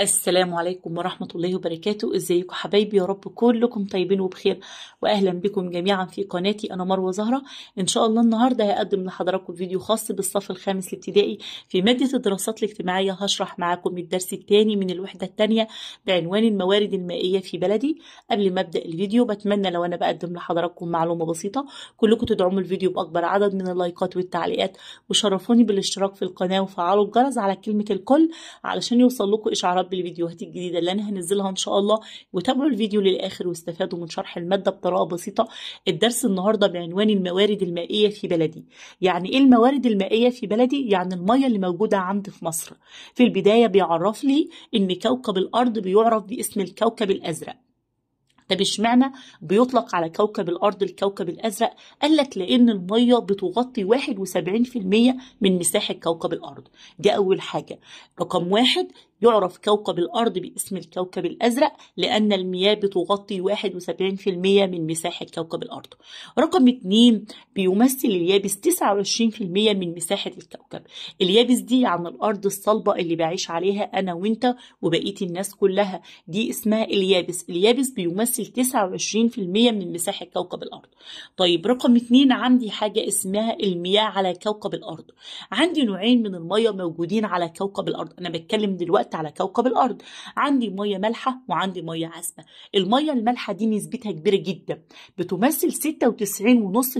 السلام عليكم ورحمة الله وبركاته ازيكم حبايبي يا رب كلكم طيبين وبخير واهلا بكم جميعا في قناتي انا مروة زهرة ان شاء الله النهاردة هقدم لحضراتكم فيديو خاص بالصف الخامس الابتدائي في مادة الدراسات الاجتماعية هشرح معاكم الدرس الثاني من الوحدة الثانية بعنوان الموارد المائية في بلدي قبل ما ابدأ الفيديو بتمنى لو انا بقدم لحضراتكم معلومة بسيطة كلكم تدعموا الفيديو باكبر عدد من اللايكات والتعليقات وشرفوني بالاشتراك في القناة وفعلوا الجرس على كلمة الكل علشان يوصل لكم اشعارات رب الفيديوهات الجديده اللي انا هنزلها ان شاء الله وتابعوا الفيديو للاخر واستفادوا من شرح الماده بطريقه بسيطه الدرس النهارده بعنوان الموارد المائيه في بلدي يعني ايه الموارد المائيه في بلدي يعني الميه اللي موجوده عندي في مصر في البدايه بيعرف لي ان كوكب الارض بيعرف باسم الكوكب الازرق طب اشمعنى بيطلق على كوكب الارض الكوكب الازرق قال لك لان الميه بتغطي 71% من مساحه كوكب الارض دي اول حاجه رقم واحد يعرف كوكب الأرض باسم الكوكب الأزرق لأن المياه بتغطي 71% من مساحة كوكب الأرض رقم 2 بيمثل اليابس 29% من مساحة الكوكب اليابس دي عن الأرض الصلبة اللي بعيش عليها أنا وإنت وبقية الناس كلها دي اسمها اليابس اليابس بيمثل 29% من مساحة كوكب الأرض طيب رقم 2 عندي حاجة اسمها المياه على كوكب الأرض عندي نوعين من المياه موجودين على كوكب الأرض أنا بتكلم دلوقتي اتولدت على كوكب الارض عندي ميه مالحه وعندي ميه عذبه الميه المالحه دي نسبتها كبيره جدا بتمثل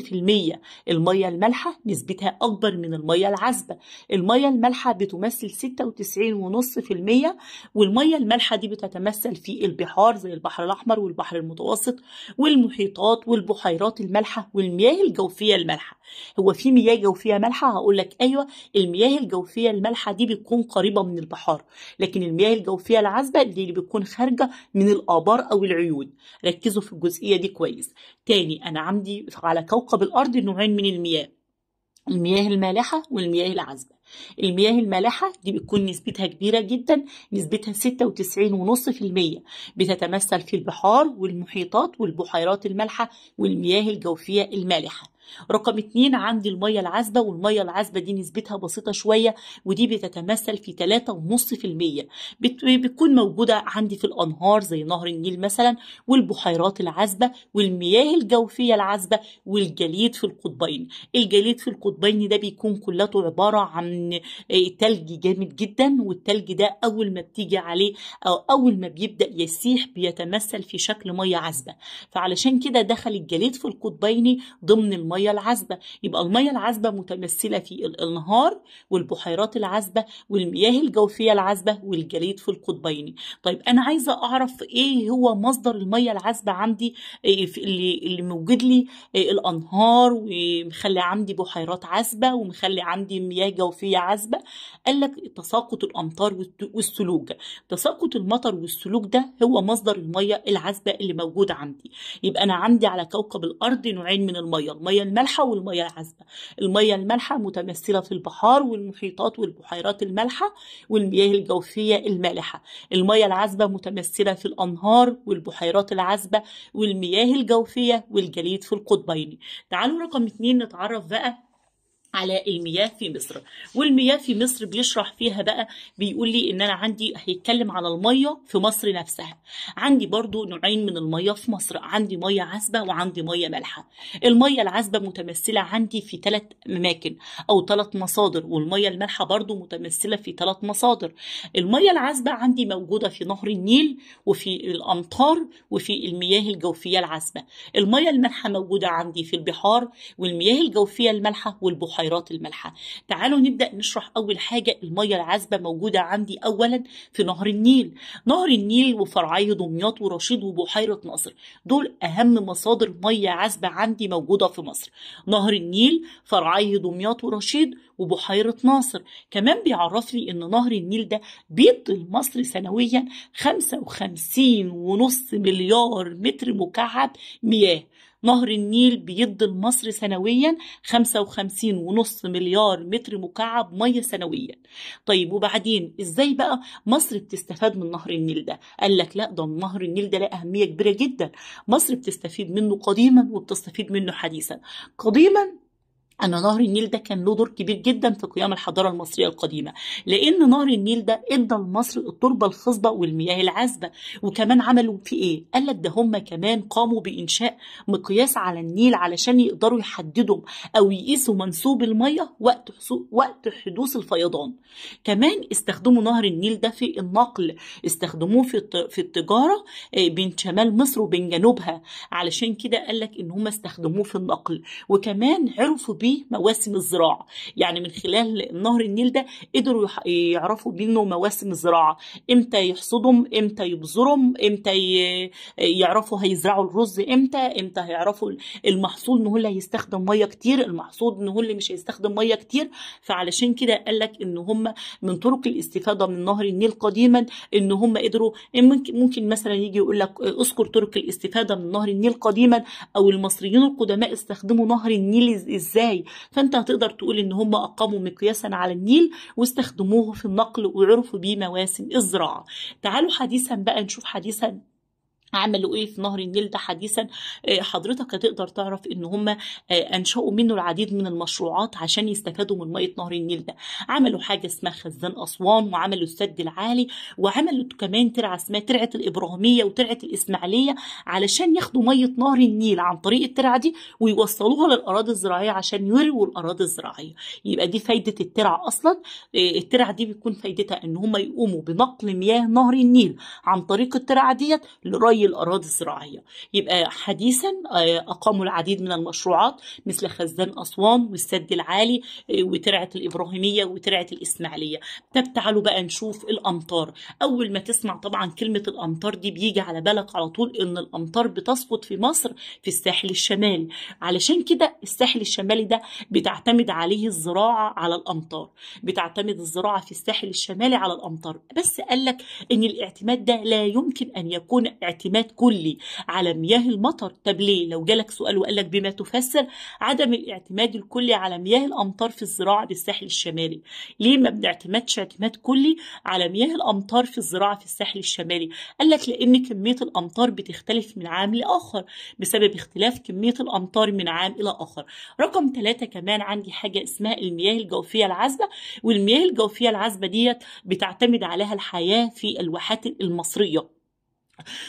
96.5% الميه المالحه نسبتها اكبر من الميه العذبه الميه المالحه بتمثل 96.5% والميه المالحه دي بتتمثل في البحار زي البحر الاحمر والبحر المتوسط والمحيطات والبحيرات المالحه والمياه الجوفيه المالحه هو في مياه جوفيه مالحه هقول لك ايوه المياه الجوفيه المالحه دي بتكون قريبه من البحار لكن المياه الجوفيه العذبه دي اللي بتكون خارجه من الابار او العيون ركزوا في الجزئيه دي كويس تاني انا عندي على كوكب الارض نوعين من المياه المياه المالحة والمياه العذبة المياه المالحة دي بتكون نسبتها كبيرة جدا نسبتها 96.5% بتتمثل في البحار والمحيطات والبحيرات المالحة والمياه الجوفية المالحة رقم اتنين عندي المية العذبة والمية العذبة دي نسبتها بسيطة شوية ودي بتتمثل في تلاتة ونص في المية بتكون موجودة عندي في الأنهار زي نهر النيل مثلا والبحيرات العذبة والمياه الجوفية العذبة والجليد في القطبين الجليد في القطبين ده بيكون كلته عبارة عن تلج جامد جدا والتلج ده أول ما بتيجي عليه أو أول ما بيبدأ يسيح بيتمثل في شكل مية عذبة فعلشان كده دخل الجليد في القطبين ضمن المية المية العذبة يبقى المية العذبة متمثلة في الأنهار والبحيرات العذبة والمياه الجوفية العذبة والجليد في القطبين طيب أنا عايزة أعرف إيه هو مصدر المية العذبة عندي إيه اللي اللي موجود لي إيه الأنهار ومخلي عندي بحيرات عذبة ومخلي عندي مياه جوفية عذبة قال لك تساقط الأمطار والثلوج تساقط المطر والثلوج ده هو مصدر المية العذبة اللي موجود عندي يبقى أنا عندي على كوكب الأرض نوعين من المية المية المالحة والمية العذبة المية المالحة متمثلة في البحار والمحيطات والبحيرات المالحة والمياه الجوفية المالحة المية العذبة متمثلة في الأنهار والبحيرات العذبة والمياه الجوفية والجليد في القطبين تعالوا رقم اتنين نتعرف بقى على المياه في مصر والمياه في مصر بيشرح فيها بقى بيقول لي ان انا عندي هيتكلم على الميه في مصر نفسها عندي برضو نوعين من الميه في مصر عندي ميه عذبه وعندي ميه مالحه الميه العذبه متمثله عندي في ثلاث اماكن او ثلاث مصادر والميه المالحه برضو متمثله في ثلاث مصادر الميه العذبه عندي موجوده في نهر النيل وفي الامطار وفي المياه الجوفيه العذبه الميه المالحه موجوده عندي في البحار والمياه الجوفيه المالحه والبحار البحيرات المالحة تعالوا نبدأ نشرح أول حاجة المية العذبة موجودة عندي أولا في نهر النيل نهر النيل وفرعيه دمياط ورشيد وبحيرة ناصر دول أهم مصادر مية عذبة عندي موجودة في مصر نهر النيل فرعيه دمياط ورشيد وبحيرة ناصر كمان بيعرف لي إن نهر النيل ده بيدي لمصر سنويا 55.5 ونص مليار متر مكعب مياه نهر النيل بيدي لمصر سنويا 55.5 مليار متر مكعب مية سنويا طيب وبعدين ازاي بقى مصر بتستفاد من نهر النيل ده قال لك لا ده نهر النيل ده له أهمية كبيرة جدا مصر بتستفيد منه قديما وبتستفيد منه حديثا قديما أن نهر النيل ده كان له دور كبير جدا في قيام الحضارة المصرية القديمة لأن نهر النيل ده إدى لمصر التربة الخصبة والمياه العذبة وكمان عملوا في إيه؟ قال لك ده هم كمان قاموا بإنشاء مقياس على النيل علشان يقدروا يحددوا أو يقيسوا منسوب المية وقت وقت حدوث الفيضان كمان استخدموا نهر النيل ده في النقل استخدموه في في التجارة آه، بين شمال مصر وبين جنوبها علشان كده قال لك إن هم استخدموه في النقل وكمان عرفوا بيه فيه مواسم الزراعه يعني من خلال نهر النيل ده قدروا يعرفوا منه مواسم الزراعه امتى يحصدهم امتى يبذرهم امتى يعرفوا هيزرعوا الرز امتى امتى هيعرفوا المحصول ان هو اللي هيستخدم ميه كتير المحصول ان هو اللي مش هيستخدم ميه كتير فعلشان كده قال لك ان هم من طرق الاستفاده من نهر النيل قديما ان هم قدروا ممكن مثلا يجي يقول لك اذكر طرق الاستفاده من نهر النيل قديما او المصريين القدماء استخدموا نهر النيل ازاي الصناعية فأنت هتقدر تقول إن هم أقاموا مقياسا على النيل واستخدموه في النقل وعرفوا بيه مواسم الزراعة تعالوا حديثا بقى نشوف حديثا عملوا ايه في نهر النيل ده حديثا آه، حضرتك هتقدر تعرف ان هم آه، انشأوا منه العديد من المشروعات عشان يستفادوا من ميه نهر النيل ده عملوا حاجه اسمها خزان اسوان وعملوا السد العالي وعملوا كمان ترعه اسمها ترعه الابراهيميه وترعه الاسماعيليه علشان ياخدوا ميه نهر النيل عن طريق الترعه دي ويوصلوها للاراضي الزراعيه عشان يرووا الاراضي الزراعيه يبقى دي فايده الترعه اصلا آه، الترعه دي بيكون فايدتها ان هم يقوموا بنقل مياه نهر النيل عن طريق الترعه ديت لري زي الأراضي الزراعية يبقى حديثا آه، أقاموا العديد من المشروعات مثل خزان أسوان والسد العالي آه، وترعة الإبراهيمية وترعة الإسماعيلية طب تعالوا بقى نشوف الأمطار أول ما تسمع طبعا كلمة الأمطار دي بيجي على بالك على طول إن الأمطار بتسقط في مصر في الساحل الشمالي علشان كده الساحل الشمالي ده بتعتمد عليه الزراعة على الأمطار بتعتمد الزراعة في الساحل الشمالي على الأمطار بس قال لك إن الاعتماد ده لا يمكن أن يكون اعتماد الاعتماد كلي على مياه المطر طب ليه لو جالك سؤال وقال لك بما تفسر عدم الاعتماد الكلي على مياه الامطار في الزراعه بالساحل الشمالي ليه ما بنعتمدش اعتماد كلي على مياه الامطار في الزراعه في الساحل الشمالي قال لك لان كميه الامطار بتختلف من عام لاخر بسبب اختلاف كميه الامطار من عام الى اخر رقم ثلاثة كمان عندي حاجه اسمها المياه الجوفيه العذبه والمياه الجوفيه العذبه ديت بتعتمد عليها الحياه في الواحات المصريه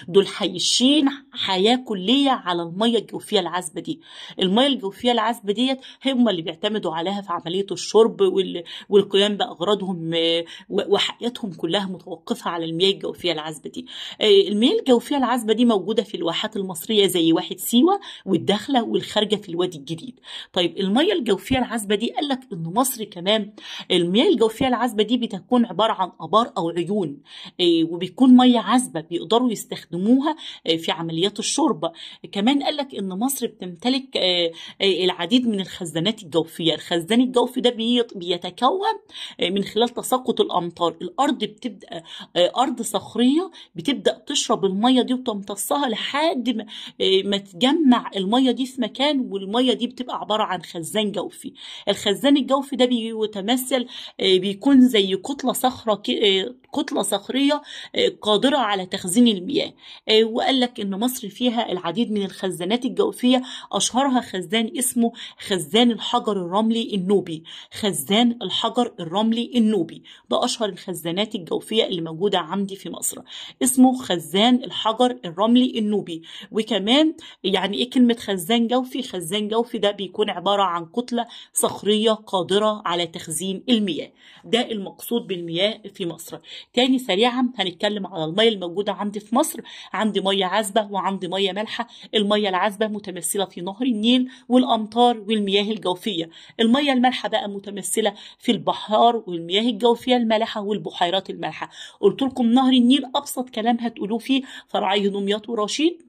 دول حيشين حياه كليه على الميه الجوفيه العذبه دي الميه الجوفيه العذبه ديت هم اللي بيعتمدوا عليها في عمليه الشرب والقيام باغراضهم وحياتهم كلها متوقفه على المياه الجوفيه العذبه دي آه، المياه الجوفيه العذبه دي موجوده في الواحات المصريه زي واحد سيوه والداخله والخارجه في الوادي الجديد طيب الميه الجوفيه العذبه دي قال لك ان مصر كمان المياه الجوفيه العذبه دي بتكون عباره عن ابار او عيون آه، وبيكون ميه عذبه بيقدروا بيستخدموها آه، في عمليات الشرب كمان قال لك ان مصر بتمتلك آه، آه، العديد من الخزانات الجوفيه الخزان الجوفي ده بيتكون من خلال تساقط الامطار الارض بتبدا ارض صخريه بتبدا تشرب الميه دي وتمتصها لحد ما تجمع الميه دي في مكان والميه دي بتبقى عباره عن خزان جوفي الخزان الجوفي ده بيتمثل بيكون زي كتله صخره كتله صخريه قادره على تخزين الماء بياه آه، وقال لك ان مصر فيها العديد من الخزانات الجوفيه اشهرها خزان اسمه خزان الحجر الرملي النوبي خزان الحجر الرملي النوبي ده اشهر الخزانات الجوفيه اللي موجوده عندي في مصر اسمه خزان الحجر الرملي النوبي وكمان يعني ايه كلمه خزان جوفي خزان جوفي ده بيكون عباره عن كتله صخريه قادره على تخزين المياه ده المقصود بالمياه في مصر تاني سريعا هنتكلم على المياه الموجوده عندي في مصر مصر عندي ميه عذبه وعندي ميه مالحه الميه العذبه متمثله في نهر النيل والامطار والمياه الجوفيه الميه المالحه بقى متمثله في البحار والمياه الجوفيه المالحه والبحيرات المالحه قلت لكم نهر النيل ابسط كلام هتقولوه فيه فرعيه دمياط ورشيد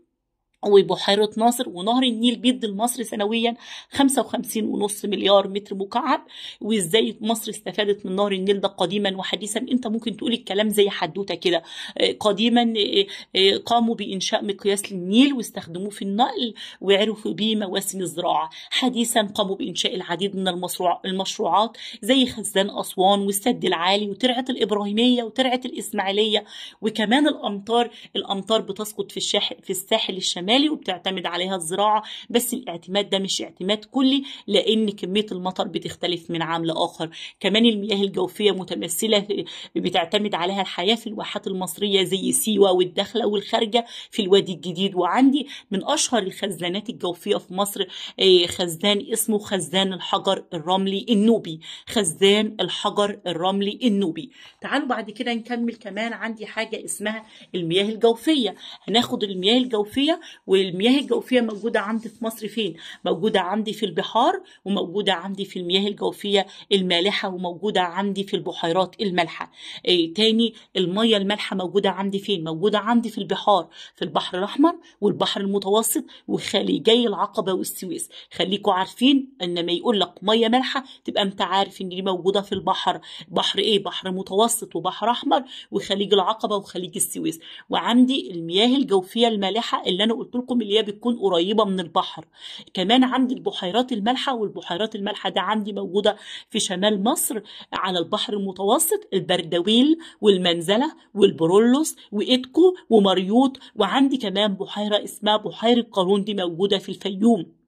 وبحيرة ناصر ونهر النيل بيدي لمصر سنويا 55.5 مليار متر مكعب وازاي مصر استفادت من نهر النيل ده قديما وحديثا انت ممكن تقول الكلام زي حدوته كده آه، قديما آه، آه، قاموا بانشاء مقياس للنيل واستخدموه في النقل وعرفوا بيه مواسم الزراعه حديثا قاموا بانشاء العديد من المشروع المشروعات زي خزان اسوان والسد العالي وترعه الابراهيميه وترعه الاسماعيليه وكمان الامطار الامطار بتسقط في الشاح في الساحل الشمالي الشمالي وبتعتمد عليها الزراعة بس الاعتماد ده مش اعتماد كلي لأن كمية المطر بتختلف من عام لآخر كمان المياه الجوفية متمثلة بتعتمد عليها الحياة في الواحات المصرية زي سيوة والداخلة والخارجة في الوادي الجديد وعندي من أشهر الخزانات الجوفية في مصر آه، خزان اسمه خزان الحجر الرملي النوبي خزان الحجر الرملي النوبي تعالوا بعد كده نكمل كمان عندي حاجة اسمها المياه الجوفية هناخد المياه الجوفية والمياه الجوفيه موجوده عندي في مصر فين موجوده عندي في البحار وموجوده عندي في المياه الجوفيه المالحه وموجوده عندي في البحيرات المالحه إيه تاني المياه المالحه موجوده عندي فين موجوده عندي في البحار في البحر الاحمر والبحر المتوسط وخليجي العقبه والسويس خليكم عارفين ان ما يقول لك ميه مالحه تبقى انت عارف ان دي موجوده في البحر بحر ايه بحر متوسط وبحر احمر وخليج العقبه وخليج السويس وعندي المياه الجوفيه المالحه اللي انا قلت لكم اللي هي بتكون قريبه من البحر كمان عندي البحيرات المالحه والبحيرات المالحه ده عندي موجوده في شمال مصر على البحر المتوسط البردويل والمنزله والبرولوس وإدكو ومريوط وعندي كمان بحيره اسمها بحيره قارون دي موجوده في الفيوم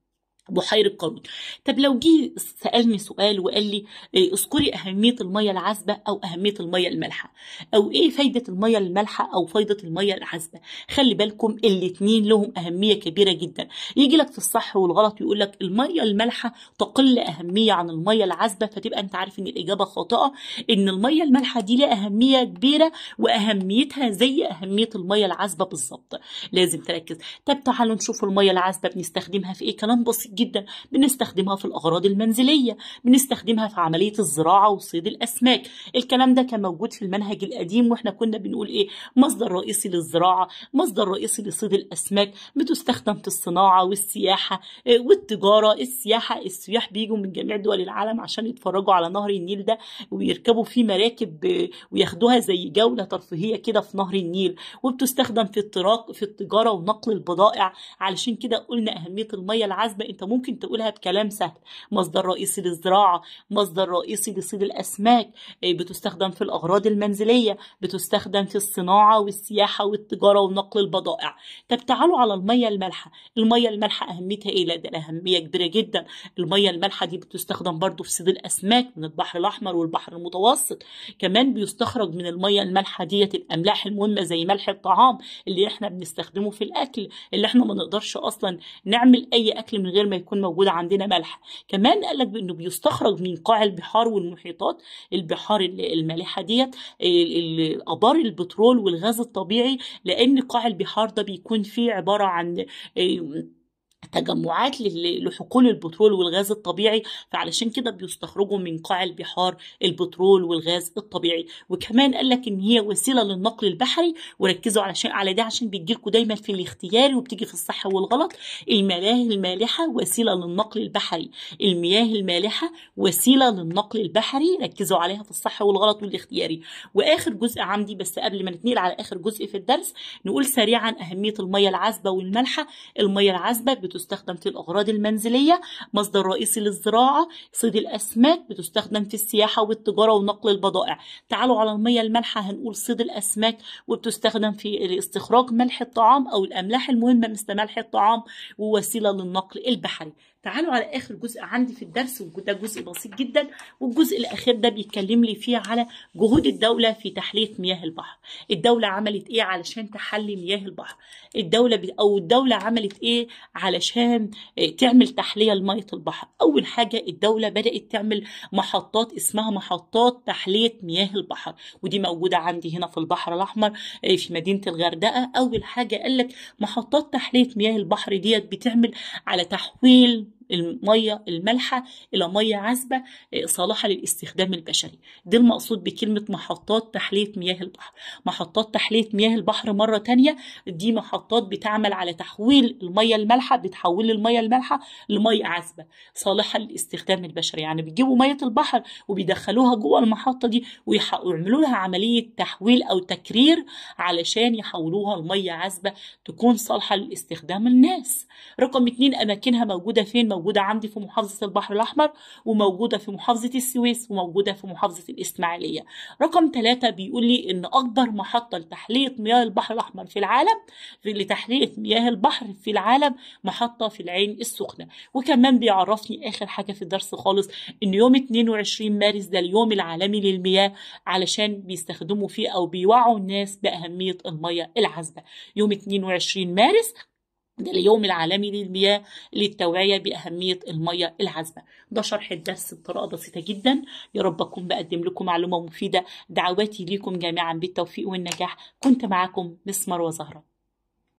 بحيرة قارون طب لو جه سألني سؤال وقال لي آه، اذكري أهمية المية العذبة أو أهمية المية المالحة أو إيه فايدة المية المالحة أو فايدة المية العذبة خلي بالكم الاتنين لهم أهمية كبيرة جدا يجي لك في الصح والغلط يقول لك المية المالحة تقل أهمية عن المية العذبة فتبقى أنت عارف إن الإجابة خاطئة إن المية المالحة دي لها أهمية كبيرة وأهميتها زي أهمية المية العذبة بالظبط لازم تركز طب تعالوا نشوف المية العذبة بنستخدمها في إيه كلام بسيط جدا بنستخدمها في الأغراض المنزلية بنستخدمها في عملية الزراعة وصيد الأسماك الكلام ده كان موجود في المنهج القديم وإحنا كنا بنقول إيه مصدر رئيسي للزراعة مصدر رئيسي لصيد الأسماك بتستخدم في الصناعة والسياحة آه، والتجارة السياحة السياح بيجوا من جميع دول العالم عشان يتفرجوا على نهر النيل ده ويركبوا فيه مراكب آه، وياخدوها زي جولة ترفيهية كده في نهر النيل وبتستخدم في التراك في التجارة ونقل البضائع علشان كده قلنا أهمية المية العذبة أنت ممكن تقولها بكلام سهل مصدر رئيسي للزراعه مصدر رئيسي لصيد الاسماك آه، بتستخدم في الاغراض المنزليه بتستخدم في الصناعه والسياحه والتجاره ونقل البضائع طب تعالوا على الميه المالحه الميه المالحه اهميتها ايه لا ده اهميه كبيره جدا الميه المالحه دي بتستخدم برضو في صيد الاسماك من البحر الاحمر والبحر المتوسط كمان بيستخرج من الميه المالحه ديت الاملاح المهمه زي ملح الطعام اللي احنا بنستخدمه في الاكل اللي احنا ما نقدرش اصلا نعمل اي اكل من غير ما يكون موجود عندنا ملح كمان قال لك بانه بيستخرج من قاع البحار والمحيطات البحار المالحه ديت ابار البترول والغاز الطبيعي لان قاع البحار ده بيكون فيه عباره عن آه، تجمعات لحقول البترول والغاز الطبيعي فعلشان كده بيستخرجوا من قاع البحار البترول والغاز الطبيعي وكمان قال لك ان هي وسيله للنقل البحري وركزوا شيء على ده عشان بيجي لكم دايما في الاختياري وبتيجي في الصح والغلط المياه المالحه وسيله للنقل البحري المياه المالحه وسيله للنقل البحري ركزوا عليها في الصح والغلط والاختياري واخر جزء عندي بس قبل ما نتنقل على اخر جزء في الدرس نقول سريعا اهميه الميه العذبه والمالحه الميه العذبه بتستخدم في الأغراض المنزلية مصدر رئيسي للزراعة صيد الأسماك بتستخدم في السياحة والتجارة ونقل البضائع تعالوا على المية المالحة هنقول صيد الأسماك وبتستخدم في استخراج ملح الطعام أو الأملاح المهمة مثل ملح الطعام ووسيلة للنقل البحري تعالوا على اخر جزء عندي في الدرس وده جزء بسيط جدا والجزء الاخير ده بيتكلم لي فيه على جهود الدوله في تحليه مياه البحر الدوله عملت ايه علشان تحلي مياه البحر الدوله بي... او الدوله عملت ايه علشان آه، تعمل تحليه لميه البحر اول حاجه الدوله بدات تعمل محطات اسمها محطات تحليه مياه البحر ودي موجوده عندي هنا في البحر الاحمر آه، في مدينه الغردقه اول حاجه قال لك محطات تحليه مياه البحر ديت بتعمل على تحويل الميه المالحه الى ميه عذبه آه، صالحه للاستخدام البشري ده المقصود بكلمه محطات تحليه مياه البحر محطات تحليه مياه البحر مره تانية دي محطات بتعمل على تحويل الميه المالحه بتحول الميه المالحه لميه عذبه صالحه للاستخدام البشري يعني بيجيبوا ميه البحر وبيدخلوها جوه المحطه دي ويعملوا لها عمليه تحويل او تكرير علشان يحولوها لميه عذبه تكون صالحه لاستخدام الناس رقم اتنين اماكنها موجوده فين موجودة عندي في محافظة البحر الأحمر وموجودة في محافظة السويس وموجودة في محافظة الإسماعيلية رقم ثلاثة بيقول لي إن أكبر محطة لتحلية مياه البحر الأحمر في العالم لتحلية مياه البحر في العالم محطة في العين السخنة وكمان بيعرفني آخر حاجة في الدرس خالص إن يوم 22 مارس ده اليوم العالمي للمياه علشان بيستخدموا فيه أو بيوعوا الناس بأهمية المياه العذبة يوم 22 مارس ده اليوم العالمي للمياه للتوعية بأهمية المية العذبة ده شرح الدرس بطريقة بسيطة جدا يا رب أكون بقدم لكم معلومة مفيدة دعواتي ليكم جميعا بالتوفيق والنجاح كنت معاكم مسمر وزهره